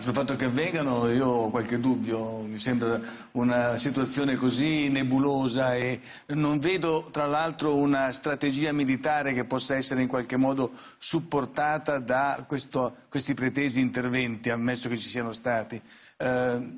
sul fatto che avvengano io ho qualche dubbio, mi sembra una situazione così nebulosa e non vedo tra l'altro una strategia militare che possa essere in qualche modo supportata da questo, questi pretesi interventi, ammesso che ci siano stati. Eh,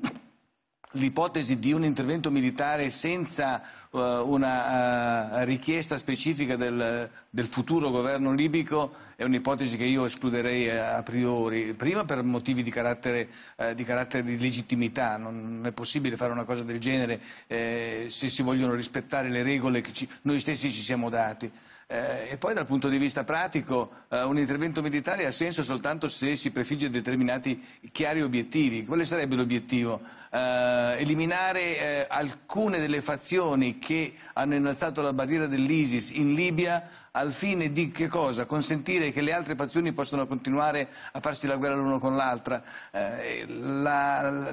l'ipotesi di un intervento militare senza uh, una uh, richiesta specifica del, del, futuro governo libico è un'ipotesi che io escluderei eh, a priori, prima per motivi di carattere, uh, di, carattere di, legittimità, non è possibile fare una cosa del genere eh, se si vogliono rispettare le regole che ci, noi stessi ci siamo dati. Eh, e poi dal punto di vista pratico eh, un intervento militare ha senso soltanto se si prefigge determinati chiari obiettivi. Quale sarebbe l'obiettivo? Eh, eh, eliminare eh, alcune delle fazioni che hanno innalzato la barriera dell'ISIS in Libia al fine di che cosa? consentire che le altre fazioni possano continuare a farsi la guerra l'una con l'altra. Eh, la,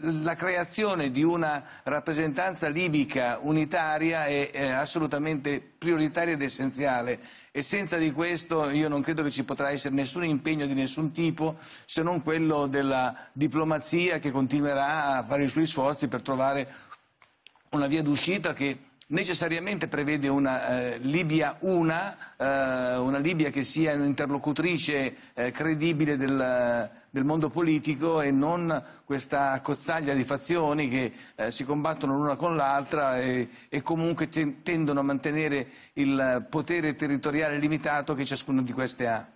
la, creazione di una rappresentanza libica unitaria è, è assolutamente prioritaria ed essenziale e senza di questo io non credo che ci potrà essere nessun impegno di nessun tipo se non quello della diplomazia che continuerà a fare i suoi sforzi per trovare una via d'uscita che necessariamente prevede una eh, Libia una, eh, una Libia che sia un'interlocutrice eh, credibile del, del, mondo politico e non questa cozzaglia di fazioni che eh, si combattono l'una con l'altra e, e, comunque tendono a mantenere il potere territoriale limitato che ciascuna di queste ha.